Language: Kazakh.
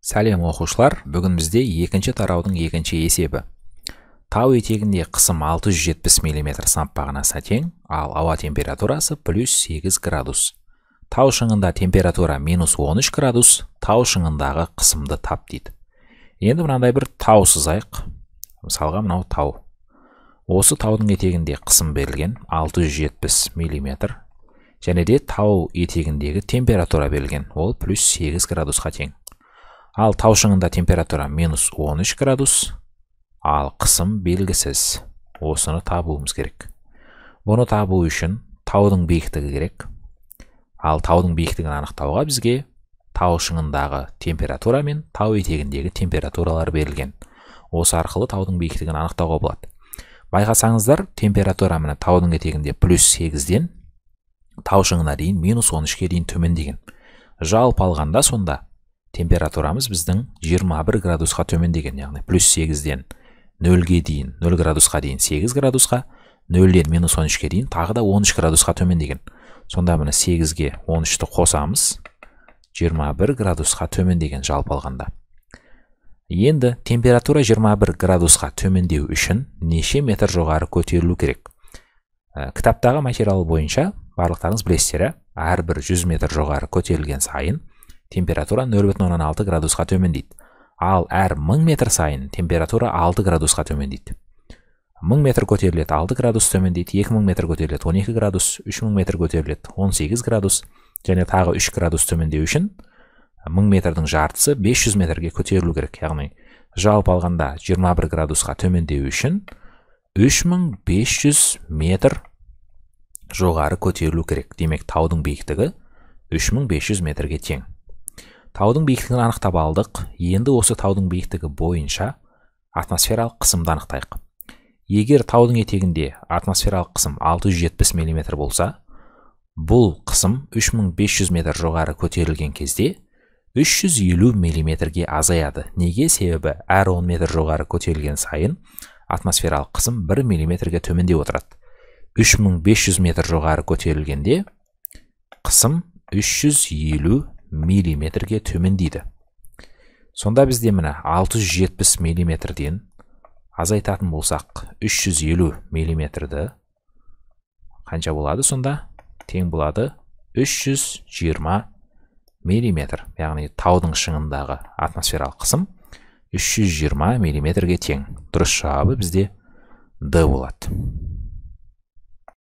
сәлем оқушылар бүгін бізде екінші тараудың екінші есебі тау етегінде қысым 670 мм сампағына бағанасына ал ауа температурасы плюс 8 градус тау шыңында температура минус 13 градус тау шыңындағы қысымды тап дейді енді мынандай бір тау сызайық мысалға мынау тау осы таудың етегінде қысым берілген 670 мм және де тау етегіндегі температура берілген ол плюс 8 градусқа тең ал тау шыңында температура минус 13 градус ал қысым белгісіз осыны табуымыз керек бұны табу үшін таудың биіктігі керек ал таудың биіктігін анықтауға бізге тау шыңындағы температура мен тау етегіндегі температуралар берілген осы арқылы таудың биіктігін анықтауға болады байқасаңыздар температура міне таудың етегінде плюс сегізден тау шыңына дейін минус он үшке дейін төмендеген жалпы алғанда сонда температурамыз біздің 21 градусқа төмендеген яғни плюс 8-ден 0-ге дейін 0 градусқа дейін 8 градусқа ден минус 13 ке дейін тағы да 13 градусқа төмендеген сонда 8-ге 13-ті қосамыз 21 градусқа төмендеген жалпы алғанда енді температура 21 градусқа төмендеу үшін неше метр жоғары көтерілу керек ә, кітаптағы материал бойынша барлықтарыңыз білесіздер әрбір 100 метр жоғары көтерілген сайын температура 0,6 градусқа төмендейді ал әр 1000 метр сайын температура 6 градусқа төмендейді 1000 метр көтеріледі 6 градус төмендейді 2000 метр көтеріледі 12 градус 3000 метр көтеріледі 18 градус және тағы 3 градус төмендеу үшін 1000 метрдің жартысы 500 метрге көтерілу керек яғни жауып алғанда 21 градусқа төмендеу үшін 3500 метр жоғары көтерілу керек демек таудың бейіктігі 3500 метрге тең таудың биіктігін анықтап алдық енді осы таудың биіктігі бойынша атмосфералық қысымды анықтайық егер таудың етегінде атмосфералық қысым 670 мм болса бұл қысым 3500 метр жоғары көтерілген кезде 350 миллиметрге азаяды неге себебі әр 10 метр жоғары көтерілген сайын атмосфералық қысым 1 миллиметрге төмендеп отырады 3500 метр жоғары көтерілгенде қысым 350 миллиметрге төмендейді сонда бізде міне 670 миллиметрден азайтатын болсақ 350 миллиметрді қанша болады сонда тең болады 320 миллиметр яғни таудың шыңындағы атмосфералық қысым 320 миллиметрге тең дұрыс жауабы бізде д болады